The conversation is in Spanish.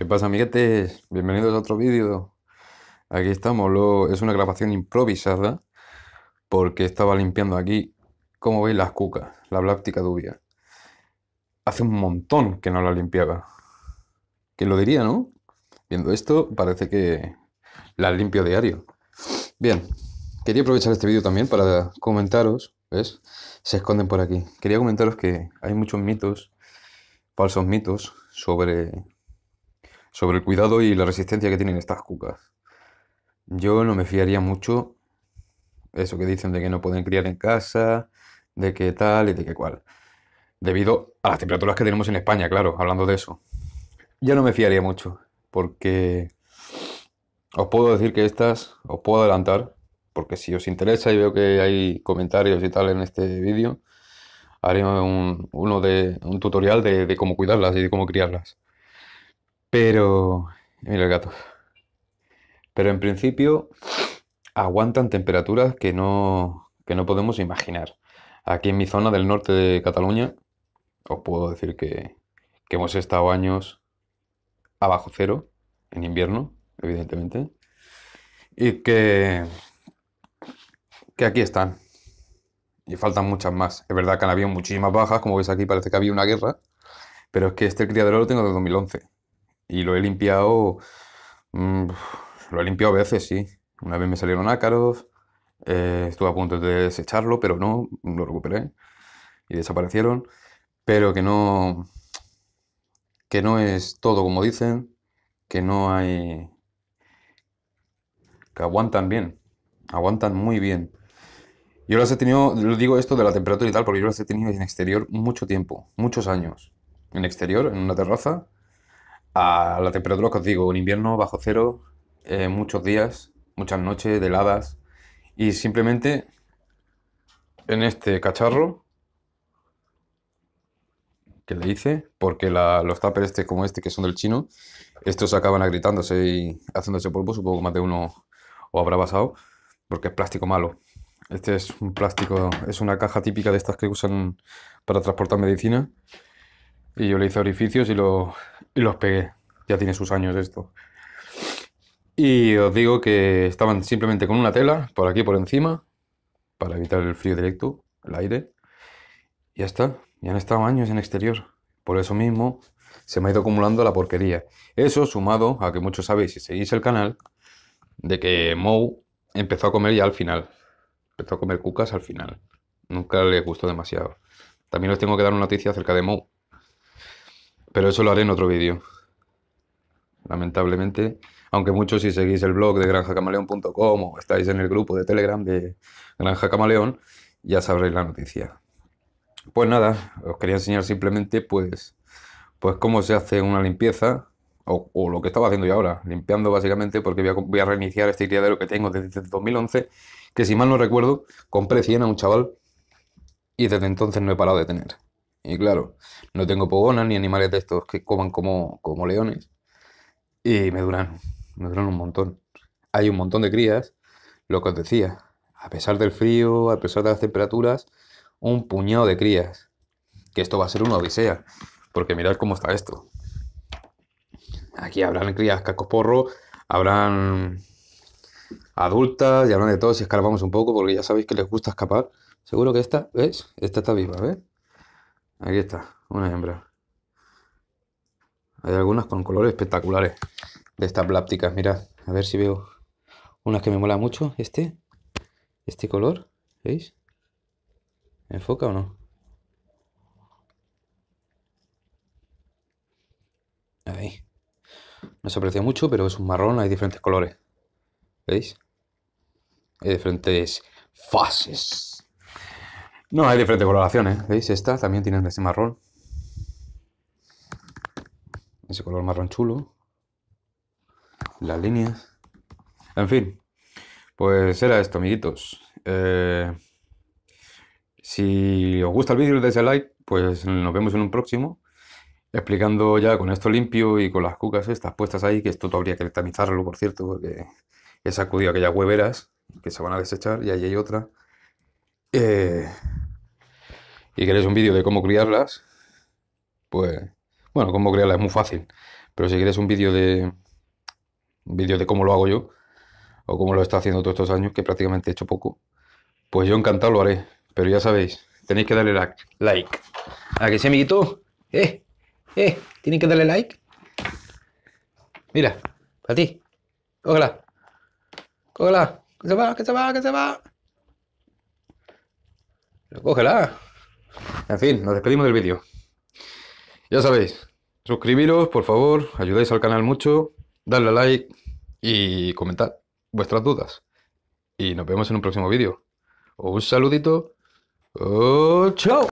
¿Qué pasa amiguetes? Bienvenidos a otro vídeo. Aquí estamos, lo... es una grabación improvisada porque estaba limpiando aquí, como veis, las cucas, la bláptica dubia. Hace un montón que no la limpiaba. Que lo diría, ¿no? Viendo esto, parece que la limpio diario. Bien, quería aprovechar este vídeo también para comentaros, ¿ves? Se esconden por aquí. Quería comentaros que hay muchos mitos, falsos mitos, sobre sobre el cuidado y la resistencia que tienen estas cucas. Yo no me fiaría mucho eso que dicen de que no pueden criar en casa, de que tal y de que cual. Debido a las temperaturas que tenemos en España, claro, hablando de eso. Yo no me fiaría mucho, porque os puedo decir que estas, os puedo adelantar, porque si os interesa y veo que hay comentarios y tal en este vídeo, haré un, uno de, un tutorial de cómo cuidarlas y de cómo criarlas. Pero. Mira el gato. Pero en principio aguantan temperaturas que no, que no podemos imaginar. Aquí en mi zona del norte de Cataluña, os puedo decir que, que hemos estado años abajo cero, en invierno, evidentemente, y que, que aquí están. Y faltan muchas más. Es verdad que han habido muchísimas bajas, como veis aquí parece que había una guerra, pero es que este criadero lo tengo desde 2011. Y lo he limpiado. Mm, lo he limpiado a veces, sí. Una vez me salieron ácaros, eh, estuve a punto de desecharlo, pero no, lo recuperé y desaparecieron. Pero que no. que no es todo como dicen, que no hay. que aguantan bien, aguantan muy bien. Yo las he tenido, lo digo esto de la temperatura y tal, porque yo las he tenido en exterior mucho tiempo, muchos años. En exterior, en una terraza, a la temperatura que os digo, un invierno bajo cero, eh, muchos días, muchas noches heladas. Y simplemente en este cacharro que le hice, porque los tapers este como este, que son del chino, estos acaban agritándose y haciéndose polvo, supongo que más de uno o habrá pasado, porque es plástico malo. Este es un plástico, es una caja típica de estas que usan para transportar medicina. Y yo le hice orificios y lo y los pegué. Ya tiene sus años esto. Y os digo que estaban simplemente con una tela por aquí por encima para evitar el frío directo, el aire. Y ya está. Ya han estado años en exterior. Por eso mismo se me ha ido acumulando la porquería. Eso sumado a que muchos sabéis, si seguís el canal, de que Mou empezó a comer ya al final. Empezó a comer cucas al final. Nunca le gustó demasiado. También os tengo que dar una noticia acerca de Mou. Pero eso lo haré en otro vídeo. Lamentablemente. Aunque muchos si seguís el blog de granjacamaleón.com o estáis en el grupo de Telegram de Granja Camaleón, ya sabréis la noticia. Pues nada, os quería enseñar simplemente pues, pues cómo se hace una limpieza o, lo que estaba haciendo yo ahora, limpiando básicamente porque voy a, reiniciar este criadero que tengo desde 2011, que si mal no recuerdo, compré 100 a un chaval y desde entonces no he parado de tener. Y claro, no tengo pogonas ni animales de estos que coman como, como leones. Y me duran, me duran un montón. Hay un montón de crías, lo que os decía. A pesar del frío, a pesar de las temperaturas, un puñado de crías. Que esto va a ser una odisea. Porque mirad cómo está esto. Aquí habrán crías porro, habrán adultas y habrán de todos, Si escarbamos un poco, porque ya sabéis que les gusta escapar. Seguro que esta, ¿ves? Esta está viva, ¿ves? Aquí está, una hembra. Hay algunas con colores espectaculares de estas plápticas. Mirad, a ver si veo unas que me mola mucho. Este, este color, ¿veis? enfoca o no? Ahí. No se aprecia mucho, pero es un marrón, hay diferentes colores. ¿Veis? Hay diferentes fases. No, hay diferentes coloraciones. ¿Veis? Esta también tiene ese marrón. Ese color marrón chulo. Las líneas. En fin. Pues era esto, amiguitos. Eh, si os gusta el vídeo, ese like. Pues nos vemos en un próximo. Explicando ya con esto limpio y con las cucas estas puestas ahí. Que esto habría que tamizarlo, por cierto. Porque he sacudido aquellas hueveras que se van a desechar. Y ahí hay otra. Eh, y queréis un vídeo de cómo criarlas, pues, bueno, cómo criarlas es muy fácil, pero si quieres un vídeo de un vídeo de cómo lo hago yo, o cómo lo está haciendo todos estos años, que prácticamente he hecho poco, pues yo encantado lo haré, pero ya sabéis, tenéis que darle like, ¿A que sí, amiguito? ¿Eh? ¿Eh? ¿Tienen que darle like? Mira, para ti. Cógela. Cógela. Que se va, que se va, que se va lo cógela. En fin, nos despedimos del vídeo. Ya sabéis, suscribiros, por favor, ayudáis al canal mucho, dadle like y comentad vuestras dudas. Y nos vemos en un próximo vídeo. Un saludito. Oh, ¡Chao!